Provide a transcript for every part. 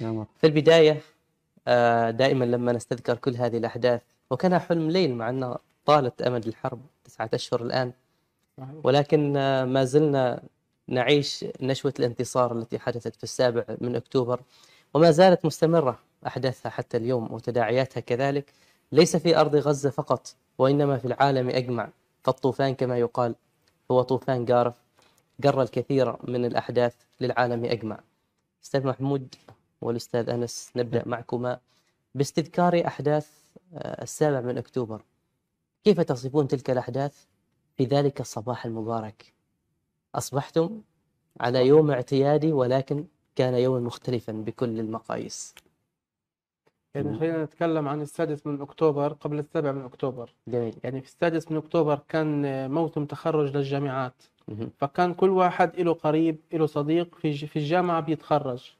نعم. في البداية آه، دائما لما نستذكر كل هذه الأحداث وكان حلم ليل مع أنه طالت أمد الحرب تسعة أشهر الآن ولكن آه، ما زلنا نعيش نشوة الانتصار التي حدثت في السابع من أكتوبر وما زالت مستمرة أحداثها حتى اليوم وتداعياتها كذلك ليس في أرض غزة فقط وإنما في العالم أجمع فالطوفان كما يقال هو طوفان جارف جر الكثير من الأحداث للعالم أجمع أستاذ محمود والأستاذ أنس نبدأ نعم. معكما باستذكار أحداث آه، السابع من أكتوبر كيف تصفون تلك الأحداث في ذلك الصباح المبارك أصبحتم على يوم اعتيادي ولكن كان يوما مختلفا بكل المقاييس يعني نعم. خلينا نتكلم عن السادس من اكتوبر قبل السابع من اكتوبر جميل. يعني في السادس من اكتوبر كان آه، موسم تخرج للجامعات فكان كل واحد له قريب له صديق في في الجامعه بيتخرج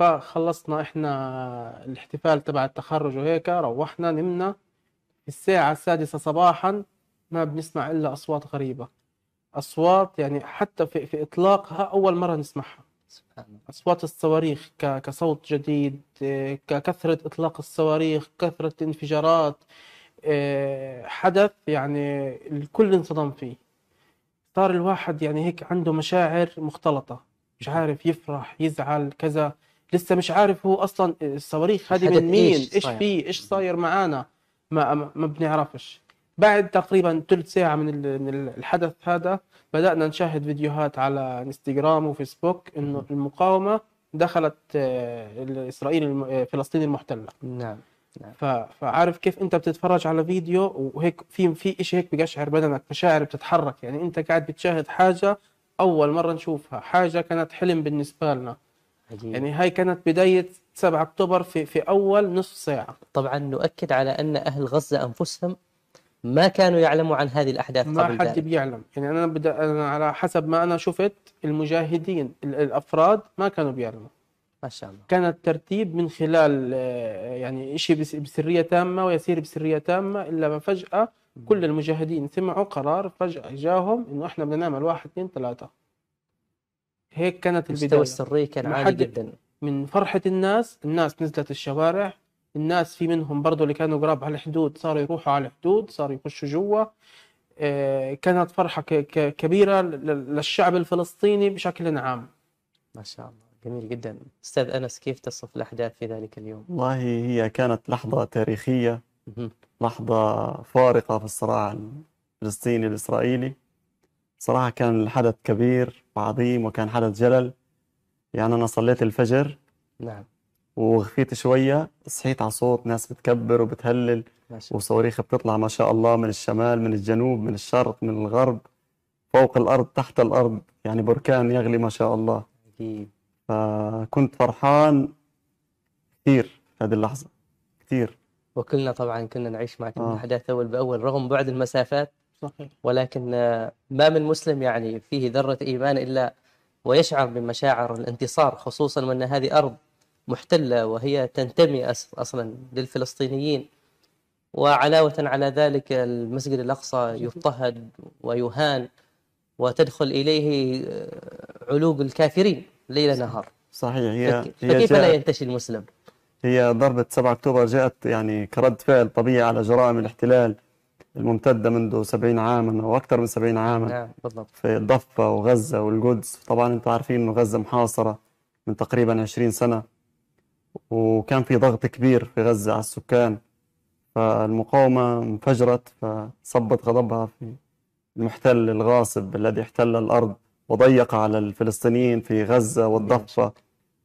فخلصنا احنا الاحتفال تبع التخرج وهيك روحنا نمنا الساعة السادسة صباحا ما بنسمع إلا أصوات غريبة أصوات يعني حتى في, في إطلاقها أول مرة نسمعها أصوات الصواريخ كصوت جديد ككثرة إطلاق الصواريخ كثرة انفجارات آه، حدث يعني الكل انصدم فيه صار الواحد يعني هيك عنده مشاعر مختلطة مش عارف يفرح يزعل كذا لسه مش عارف هو اصلا الصواريخ هذه من مين ايش, إيش في ايش صاير معانا ما ما بنعرفش بعد تقريبا ثلث ساعه من الحدث هذا بدانا نشاهد فيديوهات على انستغرام وفيسبوك انه المقاومه دخلت آه، اسرائيل آه، فلسطين المحتله نعم نعم. فعارف كيف انت بتتفرج على فيديو وهيك في في شيء هيك بقشعر بدنك مشاعر بتتحرك يعني انت قاعد بتشاهد حاجه اول مره نشوفها حاجه كانت حلم بالنسبه لنا عجيب. يعني هاي كانت بداية 7 أكتوبر في, في أول نصف ساعة طبعا نؤكد على أن أهل غزة أنفسهم ما كانوا يعلموا عن هذه الأحداث ما قبل حد ذلك. بيعلم يعني أنا, بدأ أنا على حسب ما أنا شفت المجاهدين الأفراد ما كانوا بيعلموا ما شاء الله كان الترتيب من خلال آه، يعني شيء بسرية تامة ويسير بسرية تامة إلا فجأة كل المجاهدين سمعوا قرار فجأة جاهم إنه إحنا بدنا نعمل واحد اثنين ثلاثة هيك كانت البدايه مستوى السريه كان عالي جدا من فرحه الناس الناس نزلت الشوارع الناس في منهم برضه اللي كانوا قراب على الحدود صاروا يروحوا على الحدود صاروا يخشوا جوا آه، كانت فرحة كبيرة للشعب الفلسطيني بشكل عام ما شاء الله جميل جدا أستاذ أنس كيف تصف الأحداث في ذلك اليوم؟ والله هي كانت لحظة تاريخية لحظة فارقة في الصراع الفلسطيني الإسرائيلي صراحة كان الحدث كبير وعظيم وكان حدث جلل يعني أنا صليت الفجر نعم وغفيت شوية صحيت على صوت ناس بتكبر وبتهلل وصواريخ بتطلع ما شاء الله من الشمال من الجنوب من الشرق من الغرب فوق الأرض تحت الأرض يعني بركان يغلي ما شاء الله أكيد فكنت فرحان كثير في هذه اللحظة كثير وكلنا طبعا كنا نعيش معك كل آه. أول بأول رغم بعد المسافات صحيح. ولكن آه، ما من مسلم يعني فيه ذرة إيمان إلا ويشعر بمشاعر الانتصار خصوصا وأن هذه أرض محتلة وهي تنتمي أصلا للفلسطينيين وعلاوة على ذلك المسجد الأقصى يضطهد ويهان وتدخل إليه آه، علوق الكافرين ليل نهار صحيح هي فكيف لا ينتشي المسلم؟ هي ضربة 7 أكتوبر جاءت يعني كرد فعل طبيعي على جرائم الاحتلال الممتدة منذ 70 عاما أو أكثر من 70 عاما نعم بالضبط في الضفة وغزة والقدس طبعا أنتم عارفين أنه غزة محاصرة من تقريبا 20 سنة وكان في ضغط كبير في غزة على السكان فالمقاومة انفجرت فصبت غضبها في المحتل الغاصب الذي احتل الأرض وضيق على الفلسطينيين في غزة والضفة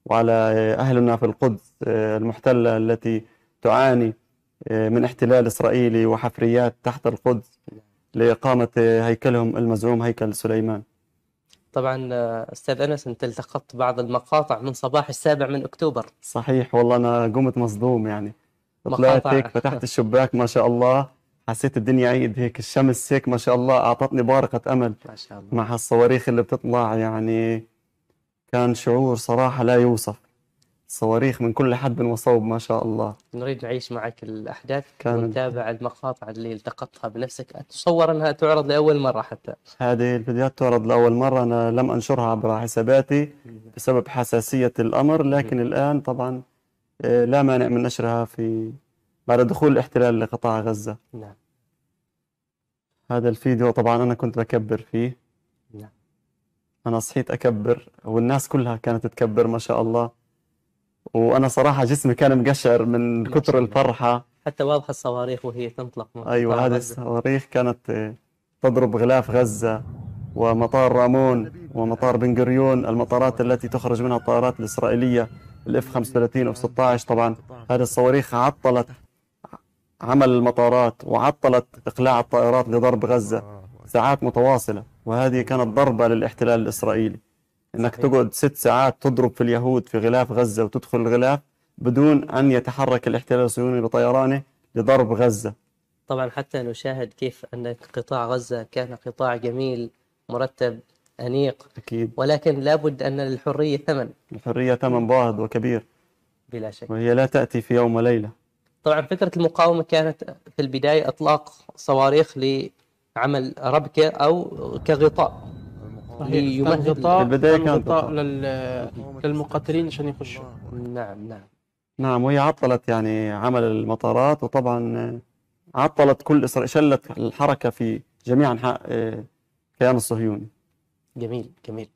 وعلى أهلنا في القدس المحتلة التي تعاني من احتلال إسرائيلي وحفريات تحت القدس لإقامة هيكلهم المزعوم هيكل سليمان طبعا آه، أستاذ أنس أنت التقطت بعض المقاطع من صباح السابع من أكتوبر صحيح والله أنا قمت مصدوم يعني طلعت هيك فتحت الشباك ما شاء الله حسيت الدنيا عيد هيك الشمس هيك ما شاء الله أعطتني بارقة أمل ما شاء الله مع هالصواريخ اللي بتطلع يعني كان شعور صراحة لا يوصف صواريخ من كل حد وصوب ما شاء الله نريد نعيش معك الأحداث كان ونتابع المقاطع اللي التقطتها بنفسك أتصور أنها تعرض لأول مرة حتى هذه الفيديوهات تعرض لأول مرة أنا لم أنشرها عبر حساباتي بسبب حساسية الأمر لكن الآن طبعا آه، لا مانع من نشرها في بعد دخول الاحتلال لقطاع غزة نعم هذا الفيديو طبعا أنا كنت بكبر فيه نعم أنا صحيت أكبر والناس كلها كانت تكبر ما شاء الله وانا صراحه جسمي كان مقشعر من كثر الفرحه حتى واضحه الصواريخ وهي تنطلق ايوه هذه الصواريخ كانت تضرب غلاف غزه ومطار رامون ومطار بن قريون المطارات التي تخرج منها الطائرات الاسرائيليه الاف 35 اف 16 طبعا هذه الصواريخ عطلت عمل المطارات وعطلت اقلاع الطائرات لضرب غزه ساعات متواصله وهذه كانت ضربه للاحتلال الاسرائيلي انك تقعد ست ساعات تضرب في اليهود في غلاف غزه وتدخل الغلاف بدون ان يتحرك الاحتلال الصهيوني بطيرانه لضرب غزه. طبعا حتى نشاهد كيف ان قطاع غزه كان قطاع جميل مرتب انيق اكيد ولكن لابد ان للحريه ثمن. الحريه ثمن باهظ وكبير. بلا شك. وهي لا تاتي في يوم وليله. طبعا فكره المقاومه كانت في البدايه اطلاق صواريخ لعمل ربكه او كغطاء ليمهد غطاء البدايه كانت غطاء للمقاتلين عشان يخشوا نعم نعم نعم وهي عطلت يعني عمل المطارات وطبعا عطلت كل إسرائيل شلت الحركة في جميع أنحاء الكيان آه، الصهيوني جميل جميل